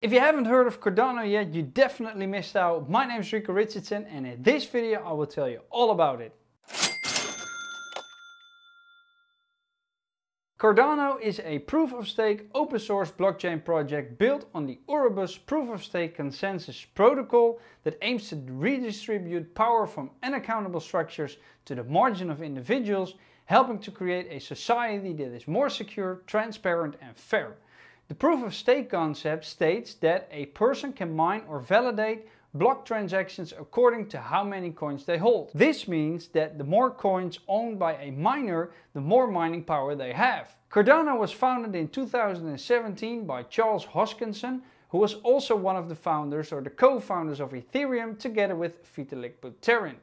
If you haven't heard of Cardano yet, you definitely missed out. My name is Rico Richardson and in this video I will tell you all about it. Cardano is a proof-of-stake open source blockchain project built on the Oribus proof-of-stake consensus protocol that aims to redistribute power from unaccountable structures to the margin of individuals, helping to create a society that is more secure, transparent and fair. The proof of stake concept states that a person can mine or validate block transactions according to how many coins they hold. This means that the more coins owned by a miner, the more mining power they have. Cardano was founded in 2017 by Charles Hoskinson, who was also one of the founders or the co-founders of Ethereum together with Vitalik Buterin.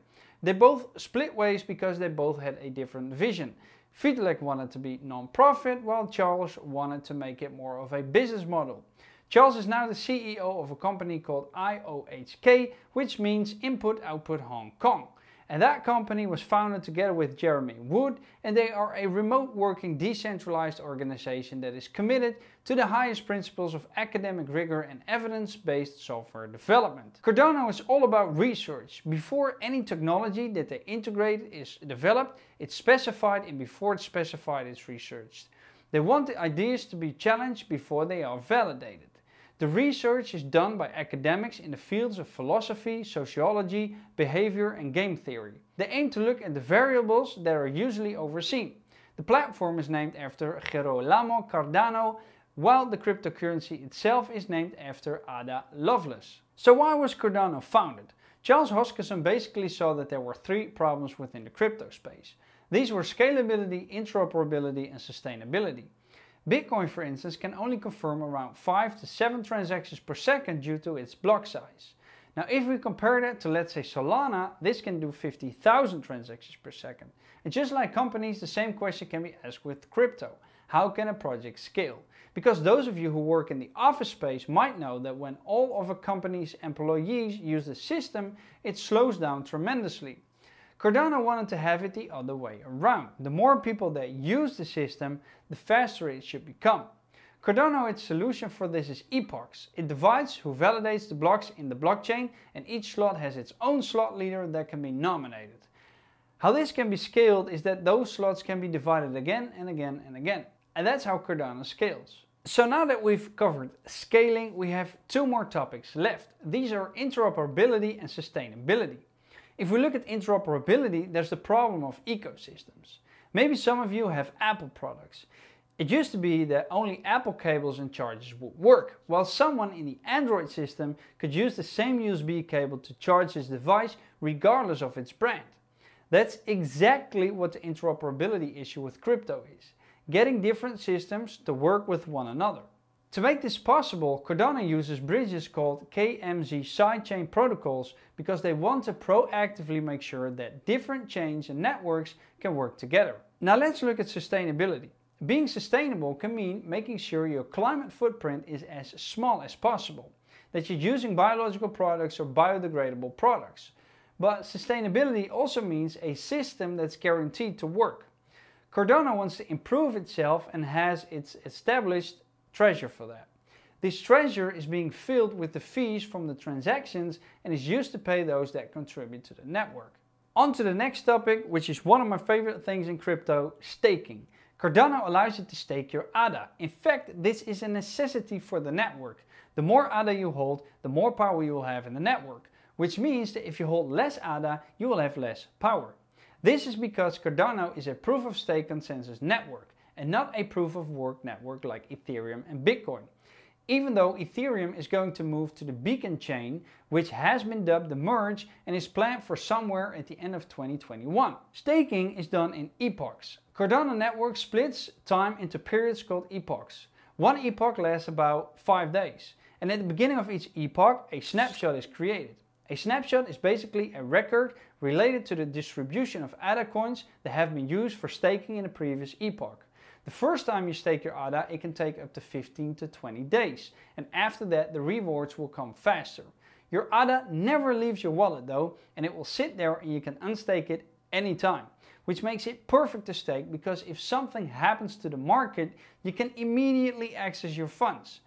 They both split ways because they both had a different vision. Vitalik wanted to be non-profit, while Charles wanted to make it more of a business model. Charles is now the CEO of a company called IOHK, which means Input Output Hong Kong. And that company was founded together with Jeremy Wood, and they are a remote working decentralized organization that is committed to the highest principles of academic rigor and evidence based software development. Cardano is all about research. Before any technology that they integrate is developed, it's specified, and before it's specified, it's researched. They want the ideas to be challenged before they are validated. The research is done by academics in the fields of philosophy, sociology, behavior and game theory. They aim to look at the variables that are usually overseen. The platform is named after Gerolamo Cardano, while the cryptocurrency itself is named after Ada Lovelace. So why was Cardano founded? Charles Hoskinson basically saw that there were three problems within the crypto space. These were scalability, interoperability and sustainability. Bitcoin, for instance, can only confirm around 5 to 7 transactions per second due to its block size. Now, if we compare that to, let's say, Solana, this can do 50,000 transactions per second. And just like companies, the same question can be asked with crypto. How can a project scale? Because those of you who work in the office space might know that when all of a company's employees use the system, it slows down tremendously. Cardano wanted to have it the other way around. The more people that use the system, the faster it should become. Cardano, its solution for this is epochs. It divides who validates the blocks in the blockchain and each slot has its own slot leader that can be nominated. How this can be scaled is that those slots can be divided again and again and again. And that's how Cardano scales. So now that we've covered scaling, we have two more topics left. These are interoperability and sustainability. If we look at interoperability, there's the problem of ecosystems. Maybe some of you have Apple products. It used to be that only Apple cables and chargers would work, while someone in the Android system could use the same USB cable to charge his device regardless of its brand. That's exactly what the interoperability issue with crypto is, getting different systems to work with one another. To make this possible, Cardano uses bridges called KMZ sidechain protocols because they want to proactively make sure that different chains and networks can work together. Now let's look at sustainability. Being sustainable can mean making sure your climate footprint is as small as possible, that you're using biological products or biodegradable products. But sustainability also means a system that's guaranteed to work. Cardano wants to improve itself and has its established treasure for that. This treasure is being filled with the fees from the transactions and is used to pay those that contribute to the network. On to the next topic, which is one of my favorite things in crypto, staking. Cardano allows you to stake your ADA. In fact, this is a necessity for the network. The more ADA you hold, the more power you will have in the network, which means that if you hold less ADA, you will have less power. This is because Cardano is a proof of stake consensus network and not a proof of work network like Ethereum and Bitcoin. Even though Ethereum is going to move to the Beacon chain, which has been dubbed the merge and is planned for somewhere at the end of 2021. Staking is done in epochs. Cardano Network splits time into periods called epochs. One epoch lasts about 5 days, and at the beginning of each epoch, a snapshot is created. A snapshot is basically a record related to the distribution of ADA coins that have been used for staking in a previous epoch. The first time you stake your ADA, it can take up to 15 to 20 days. And after that, the rewards will come faster. Your ADA never leaves your wallet though, and it will sit there and you can unstake it anytime, which makes it perfect to stake because if something happens to the market, you can immediately access your funds.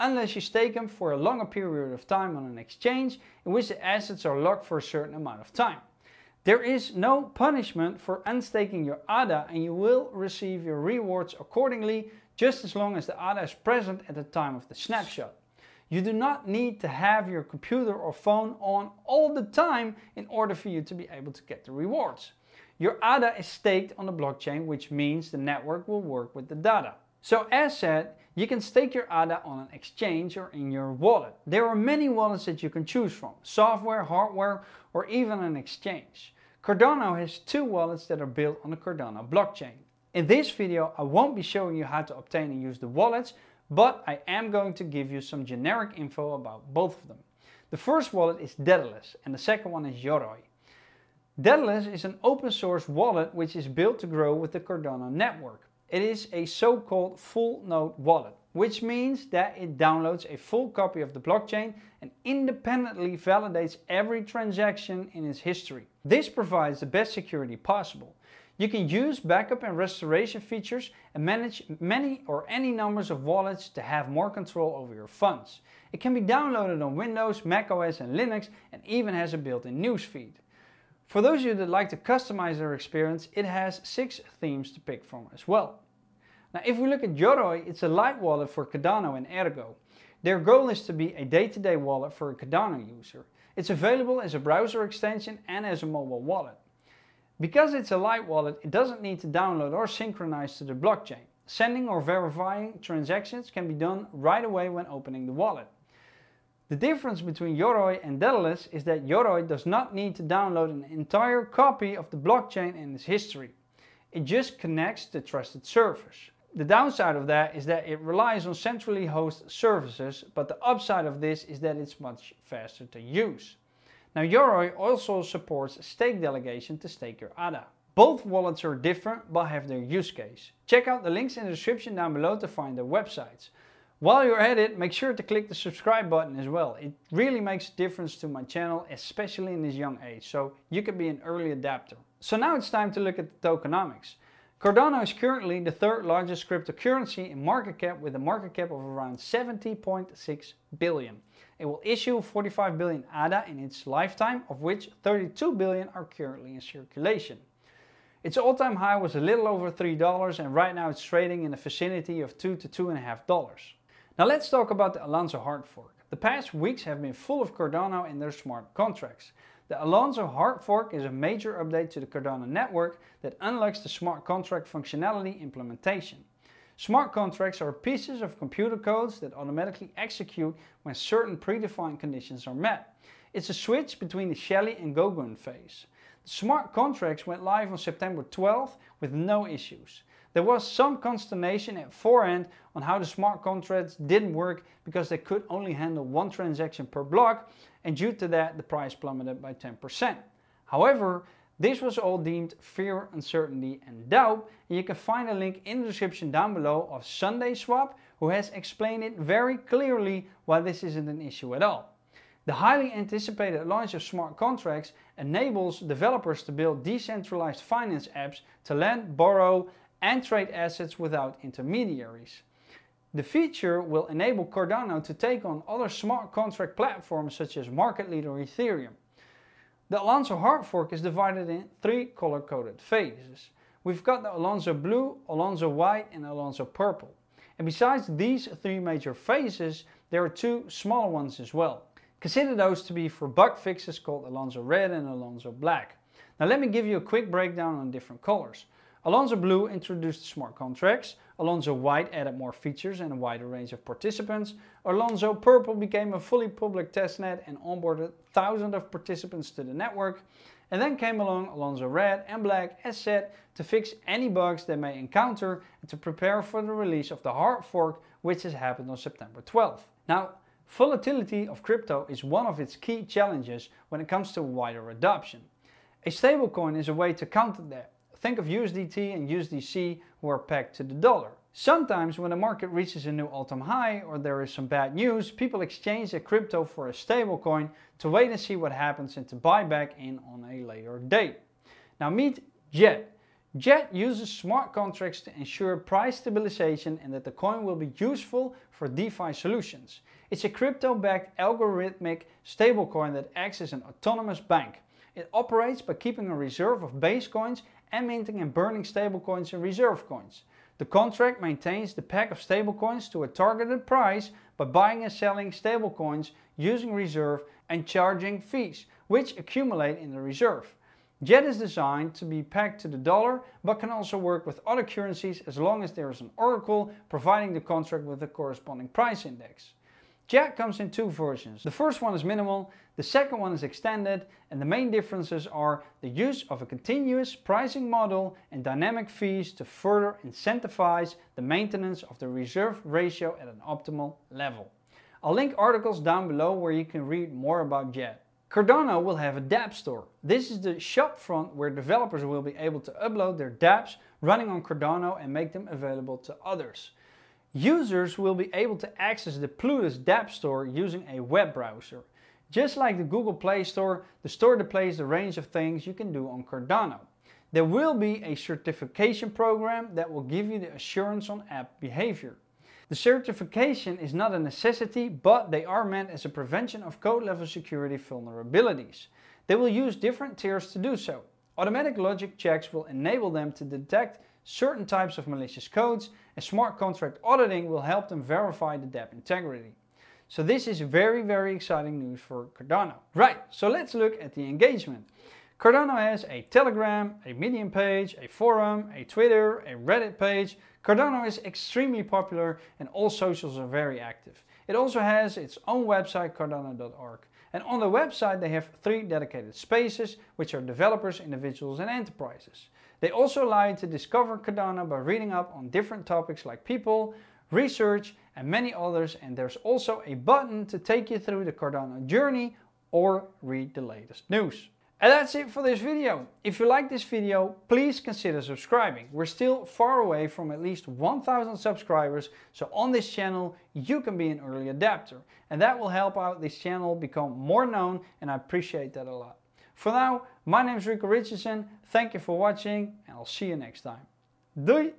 Unless you stake them for a longer period of time on an exchange in which the assets are locked for a certain amount of time. There is no punishment for unstaking your ADA and you will receive your rewards accordingly just as long as the ADA is present at the time of the snapshot. You do not need to have your computer or phone on all the time in order for you to be able to get the rewards. Your ADA is staked on the blockchain, which means the network will work with the data. So as said, you can stake your ADA on an exchange or in your wallet. There are many wallets that you can choose from, software, hardware, or even an exchange. Cardano has two wallets that are built on the Cardano blockchain. In this video, I won't be showing you how to obtain and use the wallets, but I am going to give you some generic info about both of them. The first wallet is Daedalus and the second one is Yoroi. Daedalus is an open source wallet which is built to grow with the Cardano network. It is a so-called full node wallet, which means that it downloads a full copy of the blockchain and independently validates every transaction in its history. This provides the best security possible. You can use backup and restoration features and manage many or any numbers of wallets to have more control over your funds. It can be downloaded on Windows, macOS and Linux and even has a built-in newsfeed. For those of you that like to customize their experience, it has six themes to pick from as well. Now, if we look at Yoroi, it's a light wallet for Cardano and Ergo. Their goal is to be a day-to-day -day wallet for a Cardano user. It's available as a browser extension and as a mobile wallet. Because it's a light wallet, it doesn't need to download or synchronize to the blockchain. Sending or verifying transactions can be done right away when opening the wallet. The difference between Yoroi and Daedalus is that Yoroi does not need to download an entire copy of the blockchain and its history. It just connects to trusted servers. The downside of that is that it relies on centrally hosted services, but the upside of this is that it's much faster to use. Now Yoroi also supports stake delegation to stake your ADA. Both wallets are different but have their use case. Check out the links in the description down below to find their websites. While you're at it, make sure to click the subscribe button as well. It really makes a difference to my channel, especially in this young age, so you can be an early adapter. So now it's time to look at the tokenomics. Cardano is currently the third largest cryptocurrency in market cap with a market cap of around 70.6 billion. It will issue 45 billion ADA in its lifetime, of which 32 billion are currently in circulation. Its all-time high was a little over $3 and right now it's trading in the vicinity of 2 to $2.5. Now let's talk about the Alonzo hard fork. The past weeks have been full of Cardano and their smart contracts. The Alonzo hard fork is a major update to the Cardano network that unlocks the smart contract functionality implementation. Smart contracts are pieces of computer codes that automatically execute when certain predefined conditions are met. It's a switch between the Shelley and Gogun phase. Smart contracts went live on September 12th with no issues. There was some consternation at forehand on how the smart contracts didn't work because they could only handle one transaction per block and due to that the price plummeted by 10%. However, this was all deemed fear, uncertainty and doubt and you can find a link in the description down below of Sunday Swap who has explained it very clearly why this isn't an issue at all. The highly anticipated launch of smart contracts enables developers to build decentralized finance apps to lend, borrow, and trade assets without intermediaries. The feature will enable Cardano to take on other smart contract platforms such as market leader Ethereum. The Alonzo hard fork is divided in three color-coded phases. We've got the Alonzo blue, Alonzo white and Alonzo purple. And besides these three major phases, there are two smaller ones as well. Consider those to be for bug fixes called Alonzo Red and Alonzo Black. Now let me give you a quick breakdown on different colors. Alonzo Blue introduced smart contracts, Alonzo White added more features and a wider range of participants, Alonzo Purple became a fully public testnet and onboarded thousands of participants to the network, and then came along Alonzo Red and Black as said to fix any bugs they may encounter and to prepare for the release of the hard fork which has happened on September 12th. Now Volatility of crypto is one of its key challenges when it comes to wider adoption. A stablecoin is a way to counter that. Think of USDT and USDC who are pegged to the dollar. Sometimes when the market reaches a new all-time high or there is some bad news, people exchange their crypto for a stablecoin to wait and see what happens and to buy back in on a later date. Now meet Jet, Jet uses smart contracts to ensure price stabilization and that the coin will be useful for DeFi solutions. It's a crypto-backed algorithmic stablecoin that acts as an autonomous bank. It operates by keeping a reserve of base coins and minting and burning stablecoins and reserve coins. The contract maintains the pack of stablecoins to a targeted price by buying and selling stablecoins, using reserve and charging fees, which accumulate in the reserve. JET is designed to be pegged to the dollar, but can also work with other currencies as long as there is an oracle providing the contract with the corresponding price index. JET comes in two versions. The first one is minimal, the second one is extended, and the main differences are the use of a continuous pricing model and dynamic fees to further incentivize the maintenance of the reserve ratio at an optimal level. I'll link articles down below where you can read more about JET. Cardano will have a dApp store. This is the shop front where developers will be able to upload their dApps running on Cardano and make them available to others. Users will be able to access the Plutus dApp store using a web browser. Just like the Google Play Store, the store displays the range of things you can do on Cardano. There will be a certification program that will give you the assurance on app behavior. The certification is not a necessity, but they are meant as a prevention of code level security vulnerabilities. They will use different tiers to do so. Automatic logic checks will enable them to detect certain types of malicious codes and smart contract auditing will help them verify the DAP integrity. So this is very, very exciting news for Cardano. Right, so let's look at the engagement. Cardano has a Telegram, a Medium page, a forum, a Twitter, a Reddit page. Cardano is extremely popular and all socials are very active. It also has its own website, cardano.org. And on the website, they have three dedicated spaces, which are developers, individuals, and enterprises. They also allow you to discover Cardano by reading up on different topics like people, research, and many others. And there's also a button to take you through the Cardano journey or read the latest news. And that's it for this video. If you like this video, please consider subscribing. We're still far away from at least 1000 subscribers, so on this channel you can be an early adapter. And that will help out this channel become more known and I appreciate that a lot. For now, my name is Rico Richardson, thank you for watching and I'll see you next time. Doei!